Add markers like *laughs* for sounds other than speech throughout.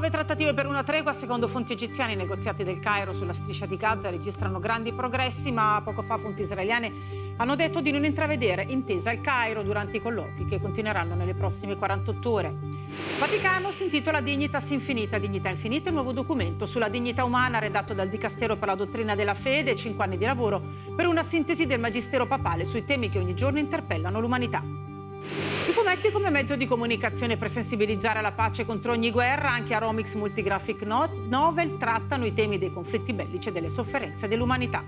Nuove trattative per una tregua, secondo fonti egiziane, i negoziati del Cairo sulla striscia di Gaza registrano grandi progressi, ma poco fa fonti israeliane hanno detto di non intravedere intesa al Cairo durante i colloqui che continueranno nelle prossime 48 ore. Il Vaticano si intitola Dignitas Infinita, Dignità Infinita, il nuovo documento sulla dignità umana redatto dal Dicastero per la dottrina della fede, 5 anni di lavoro per una sintesi del Magistero Papale sui temi che ogni giorno interpellano l'umanità. I fumetti come mezzo di comunicazione per sensibilizzare la pace contro ogni guerra, anche Aromix Multigraphic Novel, trattano i temi dei conflitti bellici e delle sofferenze dell'umanità.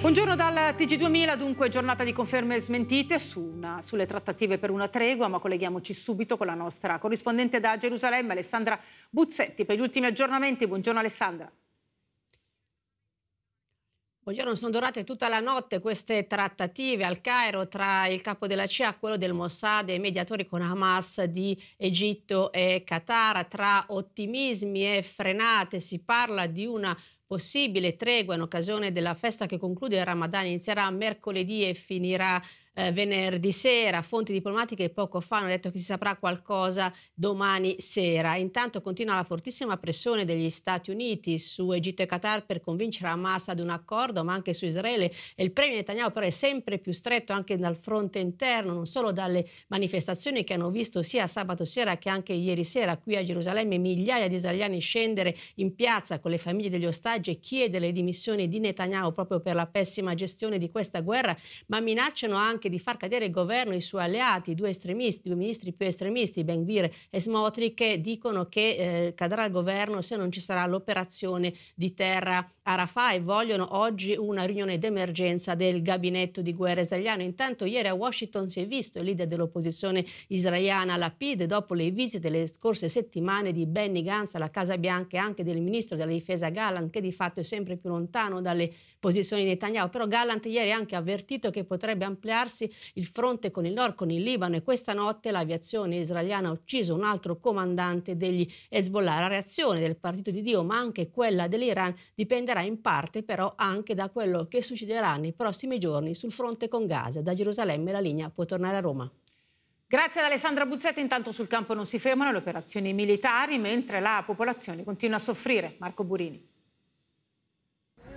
Buongiorno dal TG2000, dunque, giornata di conferme e smentite su una, sulle trattative per una tregua, ma colleghiamoci subito con la nostra corrispondente da Gerusalemme, Alessandra Buzzetti, per gli ultimi aggiornamenti. Buongiorno Alessandra. Buongiorno, sono durate tutta la notte queste trattative al Cairo tra il capo della CIA, quello del Mossad e i mediatori con Hamas di Egitto e Qatar, tra ottimismi e frenate. Si parla di una possibile tregua in occasione della festa che conclude il Ramadan, inizierà mercoledì e finirà eh, venerdì sera. Fonti diplomatiche poco fa hanno detto che si saprà qualcosa domani sera. Intanto continua la fortissima pressione degli Stati Uniti su Egitto e Qatar per convincere Hamas ad un accordo, ma anche su Israele. E il premio Netanyahu però è sempre più stretto anche dal fronte interno, non solo dalle manifestazioni che hanno visto sia sabato sera che anche ieri sera qui a Gerusalemme migliaia di israeliani scendere in piazza con le famiglie degli ostaggi e chiedere le dimissioni di Netanyahu proprio per la pessima gestione di questa guerra, ma minacciano anche anche di far cadere il governo e i suoi alleati, due estremisti, due ministri più estremisti, Ben Benguir e Smotri, che dicono che eh, cadrà il governo se non ci sarà l'operazione di terra a Rafah e vogliono oggi una riunione d'emergenza del gabinetto di guerra israeliano. Intanto ieri a Washington si è visto il leader dell'opposizione israeliana Lapid dopo le visite delle scorse settimane di Benny Gantz alla Casa Bianca e anche del ministro della difesa Galan, che di fatto è sempre più lontano dalle posizioni di Netanyahu, però Gallant ieri ha anche avvertito che potrebbe ampliarsi il fronte con il nord, con il Libano e questa notte l'aviazione israeliana ha ucciso un altro comandante degli Hezbollah. La reazione del partito di Dio, ma anche quella dell'Iran, dipenderà in parte però anche da quello che succederà nei prossimi giorni sul fronte con Gaza. Da Gerusalemme la linea può tornare a Roma. Grazie ad Alessandra Buzzetti, intanto sul campo non si fermano le operazioni militari mentre la popolazione continua a soffrire. Marco Burini.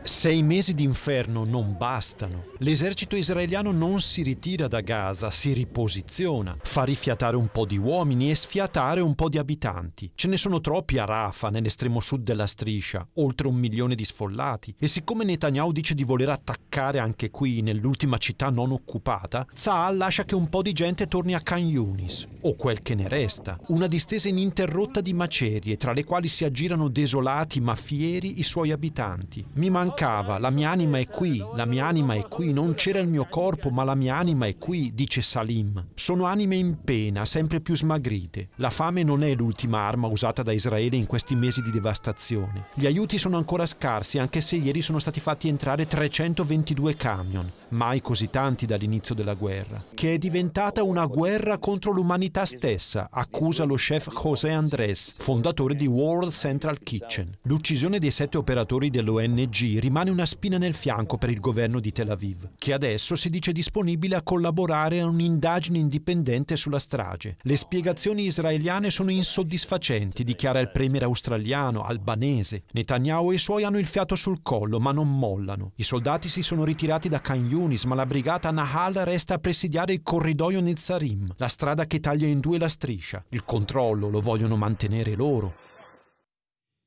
Sei mesi d'inferno non bastano. L'esercito israeliano non si ritira da Gaza, si riposiziona, fa rifiatare un po' di uomini e sfiatare un po' di abitanti. Ce ne sono troppi a Rafa, nell'estremo sud della striscia, oltre un milione di sfollati. E siccome Netanyahu dice di voler attaccare anche qui, nell'ultima città non occupata, Zaha lascia che un po' di gente torni a Khan Yunis, o quel che ne resta. Una distesa ininterrotta di macerie, tra le quali si aggirano desolati ma fieri i suoi abitanti. Mi manca giocava, la mia anima è qui, la mia anima è qui, non c'era il mio corpo, ma la mia anima è qui, dice Salim. Sono anime in pena, sempre più smagrite. La fame non è l'ultima arma usata da Israele in questi mesi di devastazione. Gli aiuti sono ancora scarsi, anche se ieri sono stati fatti entrare 322 camion mai così tanti dall'inizio della guerra, che è diventata una guerra contro l'umanità stessa, accusa lo chef José Andrés, fondatore di World Central Kitchen. L'uccisione dei sette operatori dell'ONG rimane una spina nel fianco per il governo di Tel Aviv, che adesso si dice disponibile a collaborare a un'indagine indipendente sulla strage. Le spiegazioni israeliane sono insoddisfacenti, dichiara il premier australiano, albanese. Netanyahu e i suoi hanno il fiato sul collo, ma non mollano. I soldati si sono ritirati da Khan Yunis, ma la brigata Nahal resta a presidiare il corridoio Nezarim, la strada che taglia in due la striscia. Il controllo lo vogliono mantenere loro.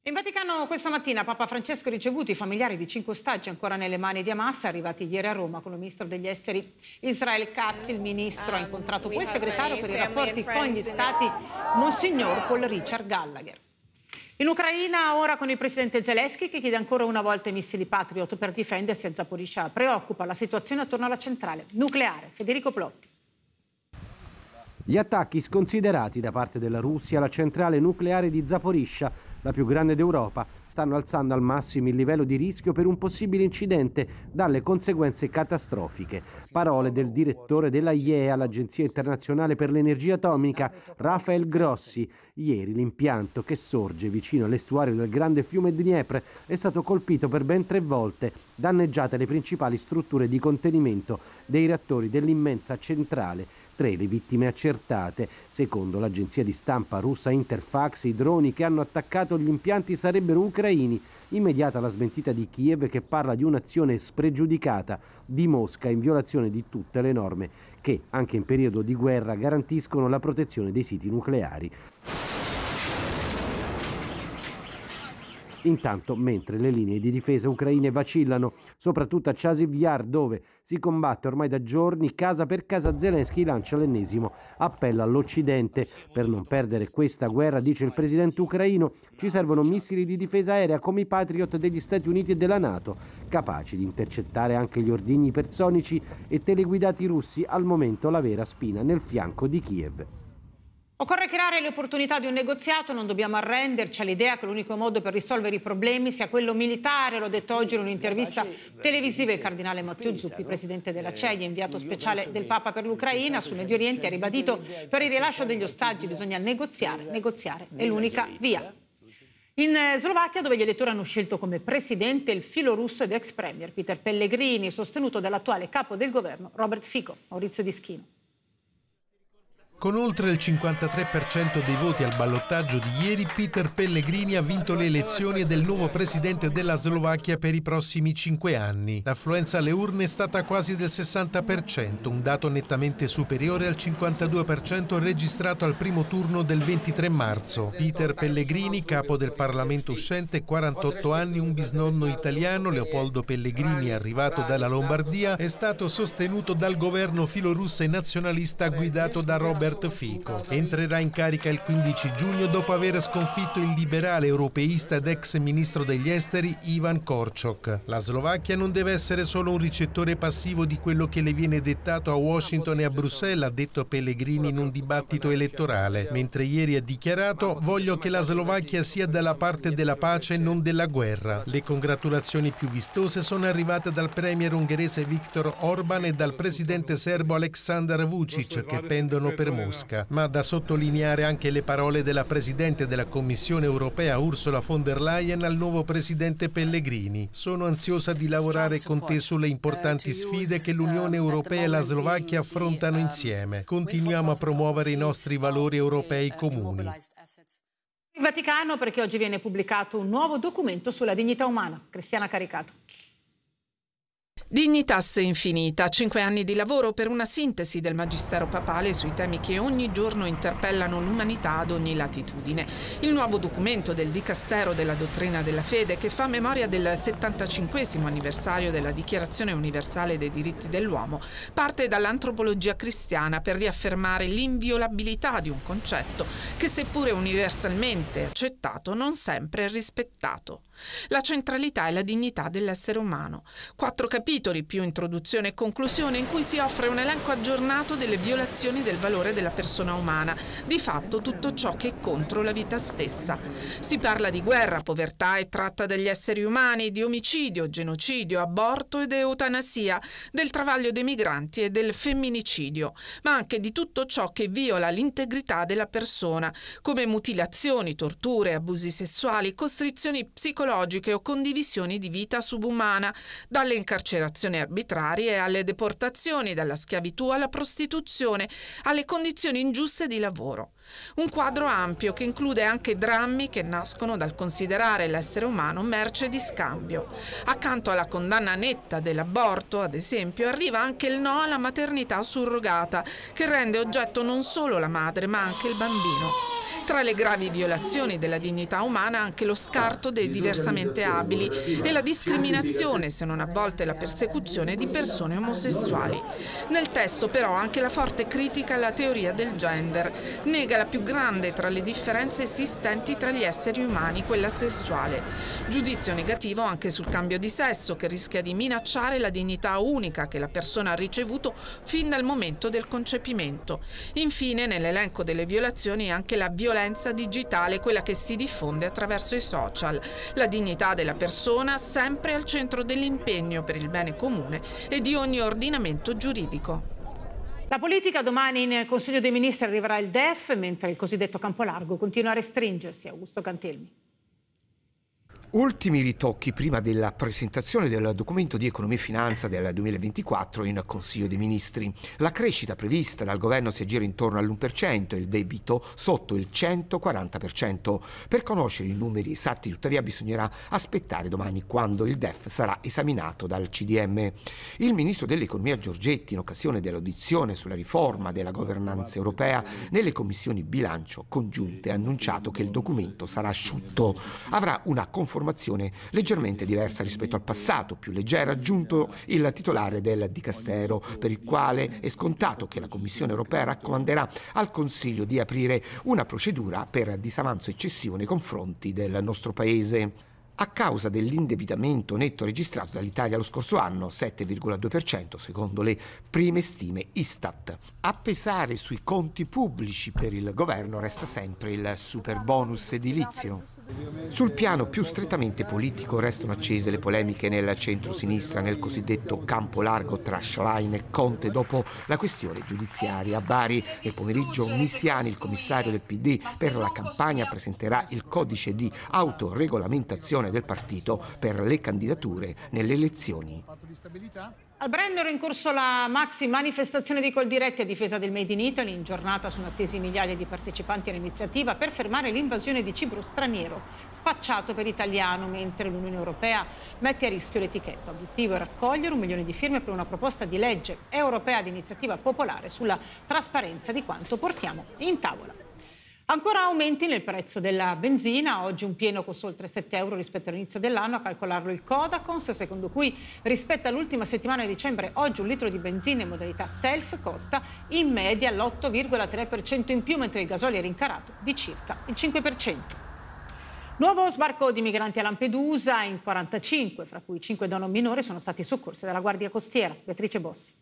In Vaticano questa mattina Papa Francesco ha ricevuto i familiari di cinque ostaggi ancora nelle mani di Hamas arrivati ieri a Roma con il ministro degli esteri Israel Katz. Il ministro ha incontrato poi ah, il segretario per i rapporti con gli stati, Monsignor Paul Richard Gallagher. In Ucraina ora con il presidente Zelensky che chiede ancora una volta i missili Patriot per difendersi a Zaporizhia. Preoccupa la situazione attorno alla centrale nucleare. Federico Plotti. Gli attacchi sconsiderati da parte della Russia alla centrale nucleare di Zaporizhia la più grande d'Europa, stanno alzando al massimo il livello di rischio per un possibile incidente dalle conseguenze catastrofiche. Parole del direttore della IEA, l'Agenzia internazionale per l'energia atomica, Rafael Grossi. Ieri l'impianto che sorge vicino all'estuario del grande fiume Dnieper è stato colpito per ben tre volte, danneggiate le principali strutture di contenimento dei reattori dell'immensa centrale tre le vittime accertate. Secondo l'agenzia di stampa russa Interfax, i droni che hanno attaccato gli impianti sarebbero ucraini. Immediata la smentita di Kiev che parla di un'azione spregiudicata di Mosca in violazione di tutte le norme che, anche in periodo di guerra, garantiscono la protezione dei siti nucleari. Intanto, mentre le linee di difesa ucraine vacillano, soprattutto a Chasivyar, dove si combatte ormai da giorni casa per casa, Zelensky lancia l'ennesimo appello all'Occidente. Per non perdere questa guerra, dice il presidente ucraino, ci servono missili di difesa aerea come i Patriot degli Stati Uniti e della NATO, capaci di intercettare anche gli ordigni personici e teleguidati russi, al momento la vera spina nel fianco di Kiev. Occorre creare le opportunità di un negoziato, non dobbiamo arrenderci all'idea che l'unico modo per risolvere i problemi sia quello militare, l'ho detto oggi in un'intervista televisiva il cardinale Matteo Zuppi, presidente della eh, CEI, inviato speciale del Papa per l'Ucraina sul Medio Oriente, ha ribadito per il rilascio degli ostaggi bisogna negoziare, negoziare è l'unica via. In eh, Slovacchia, dove gli elettori hanno scelto come presidente il filo russo ed ex premier Peter Pellegrini, sostenuto dall'attuale capo del governo Robert Fico, Maurizio Dischino. Con oltre il 53% dei voti al ballottaggio di ieri, Peter Pellegrini ha vinto le elezioni del nuovo presidente della Slovacchia per i prossimi cinque anni. L'affluenza alle urne è stata quasi del 60%, un dato nettamente superiore al 52% registrato al primo turno del 23 marzo. Peter Pellegrini, capo del Parlamento uscente, 48 anni, un bisnonno italiano, Leopoldo Pellegrini, arrivato dalla Lombardia, è stato sostenuto dal governo filorusso e nazionalista guidato da Robert Robert Fico. Entrerà in carica il 15 giugno dopo aver sconfitto il liberale europeista ed ex ministro degli esteri Ivan Korchok. La Slovacchia non deve essere solo un ricettore passivo di quello che le viene dettato a Washington e a Bruxelles, ha detto Pellegrini in un dibattito elettorale, mentre ieri ha dichiarato voglio che la Slovacchia sia dalla parte della pace e non della guerra. Le congratulazioni più vistose sono arrivate dal premier ungherese Viktor Orban e dal presidente serbo Aleksandar Vucic che pendono per molti Mosca, ma da sottolineare anche le parole della Presidente della Commissione europea Ursula von der Leyen al nuovo Presidente Pellegrini. Sono ansiosa di lavorare con te sulle importanti uh, sfide che um, l'Unione europea e la Slovacchia affrontano um, insieme. Continuiamo a promuovere i nostri valori europei uh, comuni. Il Vaticano perché oggi viene pubblicato un nuovo documento sulla dignità umana. Cristiana Caricato. Dignitas infinita, cinque anni di lavoro per una sintesi del Magistero Papale sui temi che ogni giorno interpellano l'umanità ad ogni latitudine. Il nuovo documento del Dicastero della Dottrina della Fede che fa memoria del 75 anniversario della Dichiarazione Universale dei Diritti dell'Uomo parte dall'antropologia cristiana per riaffermare l'inviolabilità di un concetto che seppure universalmente accettato non sempre è rispettato la centralità e la dignità dell'essere umano. Quattro capitoli più introduzione e conclusione in cui si offre un elenco aggiornato delle violazioni del valore della persona umana, di fatto tutto ciò che è contro la vita stessa. Si parla di guerra, povertà e tratta degli esseri umani, di omicidio, genocidio, aborto ed eutanasia, del travaglio dei migranti e del femminicidio, ma anche di tutto ciò che viola l'integrità della persona, come mutilazioni, torture, abusi sessuali, costrizioni psicologiche psicologiche o condivisioni di vita subumana, dalle incarcerazioni arbitrarie alle deportazioni, dalla schiavitù alla prostituzione, alle condizioni ingiuste di lavoro. Un quadro ampio che include anche drammi che nascono dal considerare l'essere umano merce di scambio. Accanto alla condanna netta dell'aborto, ad esempio, arriva anche il no alla maternità surrogata, che rende oggetto non solo la madre ma anche il bambino. Tra le gravi violazioni della dignità umana anche lo scarto dei diversamente abili e la discriminazione, se non a volte la persecuzione, di persone omosessuali. Nel testo però anche la forte critica alla teoria del gender, nega la più grande tra le differenze esistenti tra gli esseri umani, quella sessuale. Giudizio negativo anche sul cambio di sesso che rischia di minacciare la dignità unica che la persona ha ricevuto fin dal momento del concepimento. Infine nell'elenco delle violazioni anche la violenza l'influenza digitale, quella che si diffonde attraverso i social. La dignità della persona sempre al centro dell'impegno per il bene comune e di ogni ordinamento giuridico. La politica domani in Consiglio dei Ministri arriverà il DEF, mentre il cosiddetto campo largo continua a restringersi. Augusto Cantelmi. Ultimi ritocchi prima della presentazione del documento di economia e finanza del 2024 in Consiglio dei Ministri. La crescita prevista dal governo si aggira intorno all'1% e il debito sotto il 140%. Per conoscere i numeri esatti tuttavia bisognerà aspettare domani quando il DEF sarà esaminato dal CDM. Il ministro dell'economia Giorgetti in occasione dell'audizione sulla riforma della governanza europea nelle commissioni bilancio congiunte ha annunciato che il documento sarà asciutto. Avrà una conformazione formazione leggermente diversa rispetto al passato, più leggera, aggiunto il titolare del Dicastero, per il quale è scontato che la Commissione europea raccomanderà al Consiglio di aprire una procedura per disavanzo eccessivo nei confronti del nostro Paese a causa dell'indebitamento netto registrato dall'Italia lo scorso anno, 7,2% secondo le prime stime Istat. A pesare sui conti pubblici per il governo resta sempre il super bonus edilizio. Sul piano più strettamente politico restano accese le polemiche nel centro-sinistra nel cosiddetto campo largo tra Schlein e Conte dopo la questione giudiziaria a Bari. Nel pomeriggio Missiani, il commissario del PD per la campagna, presenterà il codice di autoregolamentazione del partito per le candidature nelle elezioni. Al Brennero è in corso la maxi manifestazione di Coldiretti a difesa del Made in Italy. In giornata sono attesi migliaia di partecipanti all'iniziativa per fermare l'invasione di cibo straniero spacciato per italiano, mentre l'Unione Europea mette a rischio l'etichetta. Obiettivo è raccogliere un milione di firme per una proposta di legge europea di iniziativa popolare sulla trasparenza di quanto portiamo in tavola. Ancora aumenti nel prezzo della benzina, oggi un pieno costa oltre 7 euro rispetto all'inizio dell'anno, a calcolarlo il Codacons, secondo cui rispetto all'ultima settimana di dicembre oggi un litro di benzina in modalità self costa in media l'8,3% in più, mentre il gasolio è rincarato di circa il 5%. Nuovo sbarco di migranti a Lampedusa in 45, fra cui 5 donne minore, sono stati soccorsi dalla Guardia Costiera. Beatrice Bossi.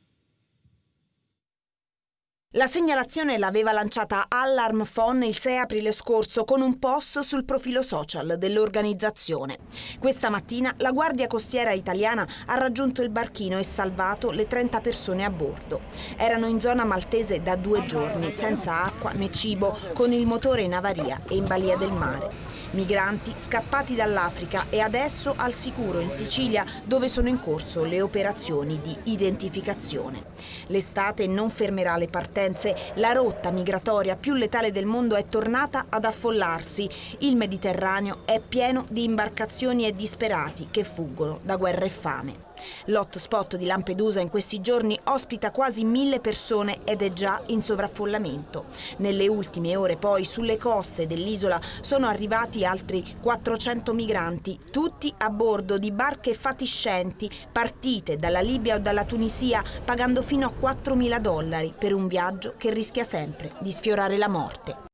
La segnalazione l'aveva lanciata Alarm Phone il 6 aprile scorso con un post sul profilo social dell'organizzazione. Questa mattina la Guardia Costiera italiana ha raggiunto il barchino e salvato le 30 persone a bordo. Erano in zona maltese da due giorni, senza acqua né cibo, con il motore in avaria e in balia del mare migranti scappati dall'Africa e adesso al sicuro in Sicilia dove sono in corso le operazioni di identificazione. L'estate non fermerà le partenze, la rotta migratoria più letale del mondo è tornata ad affollarsi, il Mediterraneo è pieno di imbarcazioni e disperati che fuggono da guerra e fame. L'hotspot di Lampedusa in questi giorni ospita quasi mille persone ed è già in sovraffollamento. Nelle ultime ore poi sulle coste dell'isola sono arrivati altri 400 migranti, tutti a bordo di barche fatiscenti partite dalla Libia o dalla Tunisia pagando fino a 4.000 dollari per un viaggio che rischia sempre di sfiorare la morte.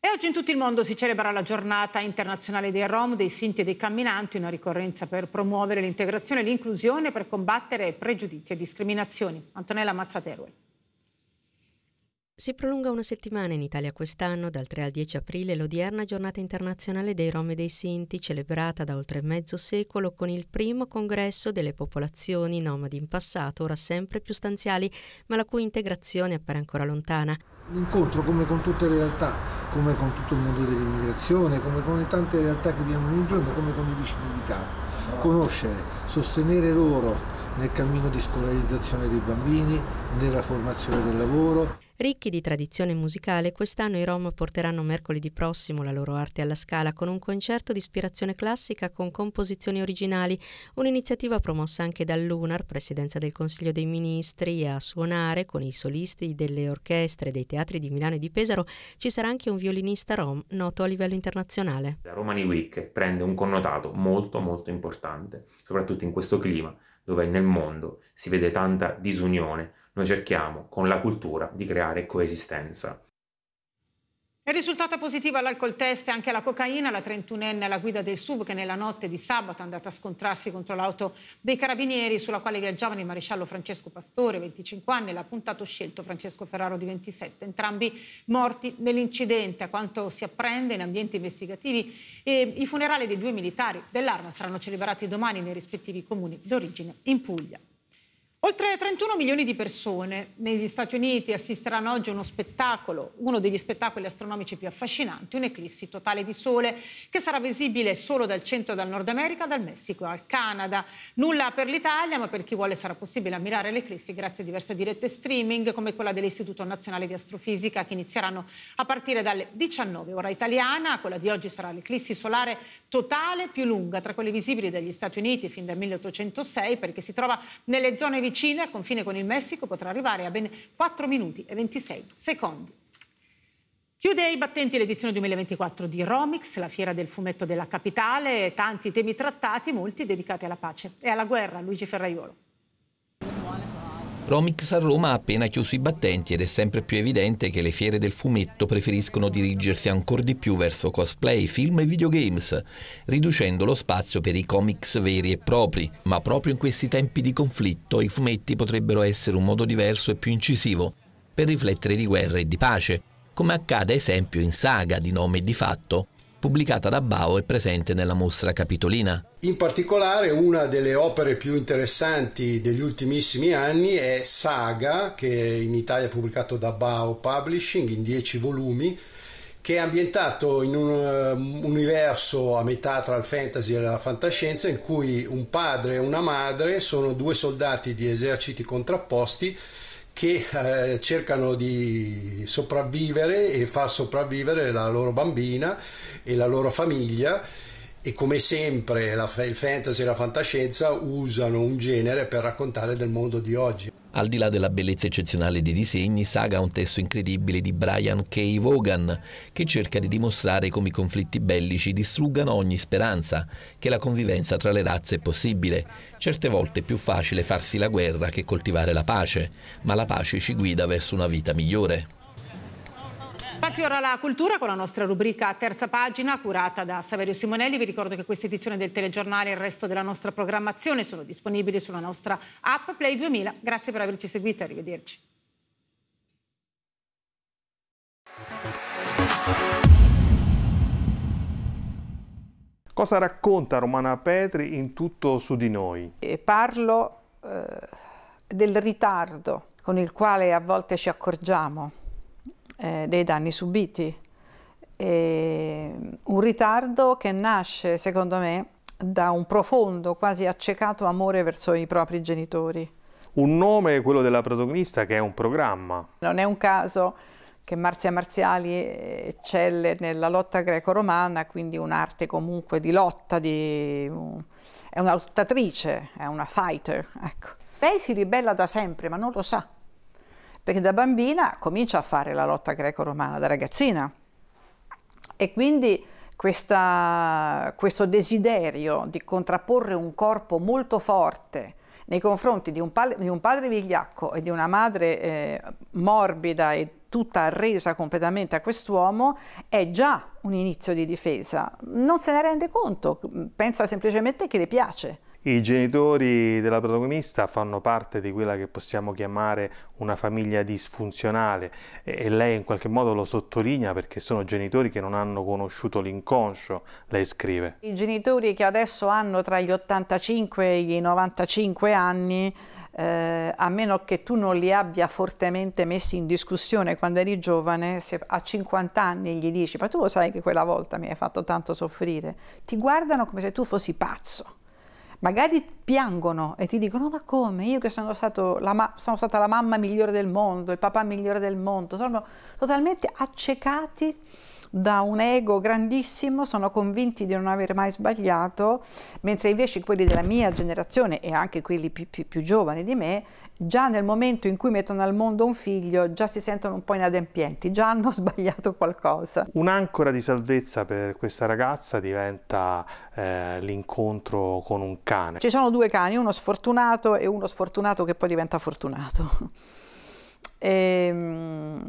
E oggi in tutto il mondo si celebra la giornata internazionale dei Rom, dei Sinti e dei Camminanti, una ricorrenza per promuovere l'integrazione e l'inclusione per combattere pregiudizi e discriminazioni. Antonella Mazzateruel. Si prolunga una settimana in Italia quest'anno, dal 3 al 10 aprile, l'odierna giornata internazionale dei Rom e dei Sinti, celebrata da oltre mezzo secolo con il primo congresso delle popolazioni nomadi in passato, ora sempre più stanziali, ma la cui integrazione appare ancora lontana. L'incontro, come con tutte le realtà, come con tutto il mondo dell'immigrazione, come con le tante realtà che viviamo ogni giorno, come con i vicini di casa, conoscere, sostenere loro nel cammino di scolarizzazione dei bambini, nella formazione del lavoro. Ricchi di tradizione musicale, quest'anno i Rom porteranno mercoledì prossimo la loro arte alla Scala con un concerto di ispirazione classica con composizioni originali, un'iniziativa promossa anche dall'UNAR, presidenza del Consiglio dei Ministri, a suonare con i solisti delle orchestre dei teatri di Milano e di Pesaro ci sarà anche un violinista rom noto a livello internazionale. La Romani Week prende un connotato molto molto importante, soprattutto in questo clima dove nel mondo si vede tanta disunione noi cerchiamo con la cultura di creare coesistenza. È risultata positiva l'alcol test e anche la cocaina. La 31enne alla guida del SUV che nella notte di sabato è andata a scontrarsi contro l'auto dei carabinieri sulla quale viaggiavano il maresciallo Francesco Pastore, 25 anni, e l'ha puntato scelto Francesco Ferraro di 27, entrambi morti nell'incidente. A quanto si apprende in ambienti investigativi, e eh, i funerali dei due militari dell'arma saranno celebrati domani nei rispettivi comuni d'origine in Puglia. Oltre 31 milioni di persone negli Stati Uniti assisteranno oggi a uno spettacolo, uno degli spettacoli astronomici più affascinanti, un'eclissi totale di sole che sarà visibile solo dal centro del Nord America, dal Messico al Canada. Nulla per l'Italia, ma per chi vuole sarà possibile ammirare l'eclissi grazie a diverse dirette streaming come quella dell'Istituto Nazionale di Astrofisica che inizieranno a partire dalle 19 ora italiana. Quella di oggi sarà l'eclissi solare totale più lunga tra quelle visibili dagli Stati Uniti fin dal 1806 perché si trova nelle zone vicine vicina al confine con il Messico potrà arrivare a ben 4 minuti e 26 secondi. Chiude i battenti l'edizione 2024 di Romix, la fiera del fumetto della capitale, tanti temi trattati, molti dedicati alla pace e alla guerra. Luigi Ferraiolo. Romix a Roma ha appena chiuso i battenti ed è sempre più evidente che le fiere del fumetto preferiscono dirigersi ancora di più verso cosplay, film e videogames, riducendo lo spazio per i comics veri e propri. Ma proprio in questi tempi di conflitto i fumetti potrebbero essere un modo diverso e più incisivo per riflettere di guerra e di pace, come accade ad esempio in Saga di nome e di fatto, pubblicata da Bao e presente nella mostra capitolina. In particolare una delle opere più interessanti degli ultimissimi anni è Saga, che in Italia è pubblicato da Bao Publishing in 10 volumi, che è ambientato in eh, un universo a metà tra il fantasy e la fantascienza in cui un padre e una madre sono due soldati di eserciti contrapposti che eh, cercano di sopravvivere e far sopravvivere la loro bambina e la loro famiglia e come sempre la, il fantasy e la fantascienza usano un genere per raccontare del mondo di oggi. Al di là della bellezza eccezionale dei disegni, Saga ha un testo incredibile di Brian K. Vaughan, che cerca di dimostrare come i conflitti bellici distruggano ogni speranza, che la convivenza tra le razze è possibile. Certe volte è più facile farsi la guerra che coltivare la pace, ma la pace ci guida verso una vita migliore. Spazio ora alla cultura con la nostra rubrica Terza Pagina curata da Saverio Simonelli. Vi ricordo che questa edizione del telegiornale e il resto della nostra programmazione sono disponibili sulla nostra app Play 2000. Grazie per averci seguito, arrivederci. Cosa racconta Romana Petri in tutto su di noi? E parlo eh, del ritardo con il quale a volte ci accorgiamo eh, dei danni subiti. E mm, un ritardo che nasce, secondo me, da un profondo, quasi accecato amore verso i propri genitori. Un nome è quello della protagonista che è un programma. Non è un caso che Marzia Marziali eccelle nella lotta greco-romana, quindi un'arte comunque di lotta, di... Mm, è una lottatrice, è una fighter. Ecco. Lei si ribella da sempre, ma non lo sa perché da bambina comincia a fare la lotta greco-romana, da ragazzina. E quindi questa, questo desiderio di contrapporre un corpo molto forte nei confronti di un, di un padre vigliacco e di una madre eh, morbida e tutta arresa completamente a quest'uomo è già un inizio di difesa. Non se ne rende conto, pensa semplicemente che le piace i genitori della protagonista fanno parte di quella che possiamo chiamare una famiglia disfunzionale e lei in qualche modo lo sottolinea perché sono genitori che non hanno conosciuto l'inconscio, lei scrive. I genitori che adesso hanno tra gli 85 e i 95 anni, eh, a meno che tu non li abbia fortemente messi in discussione quando eri giovane, se a 50 anni gli dici ma tu lo sai che quella volta mi hai fatto tanto soffrire, ti guardano come se tu fossi pazzo magari piangono e ti dicono ma come io che sono, la ma- sono stata la mamma migliore del mondo, il papà migliore del mondo, sono totalmente accecati da un ego grandissimo, sono convinti di non aver mai sbagliato, mentre invece quelli della mia generazione e anche quelli più, più, più giovani di me, già nel momento in cui mettono al mondo un figlio, già si sentono un po' inadempienti, già hanno *laughs* sbagliato qualcosa. Un'ancora di salvezza per questa ragazza diventa eh, l'incontro con un cane. Ci sono due cani, uno sfortunato e uno sfortunato che poi diventa fortunato. E, ehm,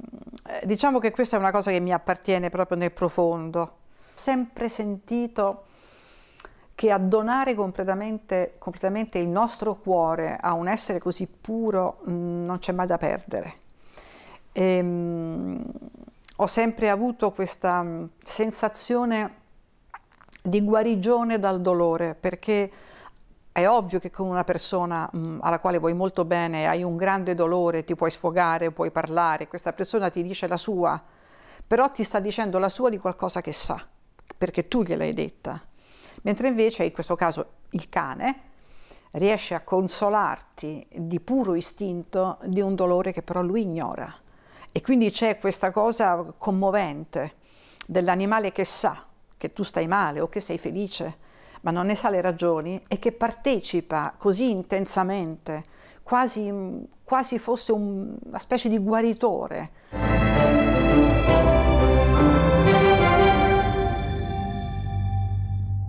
eh, diciamo che questa è una cosa che mi appartiene proprio nel profondo. Ho sempre sentito che addonare completamente, completamente il nostro cuore a un essere così puro mm, non c'è mai da perdere. E, ehm, ho sempre avuto questa mm, sensazione di guarigione dal dolore perché è ovvio che con una persona mh, mm, alla quale vuoi molto bene, hai un grande dolore, ti puoi sfogare, puoi parlare, questa persona ti dice la sua, però ti sta dicendo la sua di qualcosa che sa, perché tu gliel'hai detta. Mentre invece, in questo caso, il cane riesce a consolarti di puro istinto di un dolore che però lui ignora. E quindi c'è questa cosa commovente dell'animale che sa che tu stai male o che sei felice ma non ne sa le ragioni e che partecipa così intensamente, quasi, quasi fosse un, una specie di guaritore.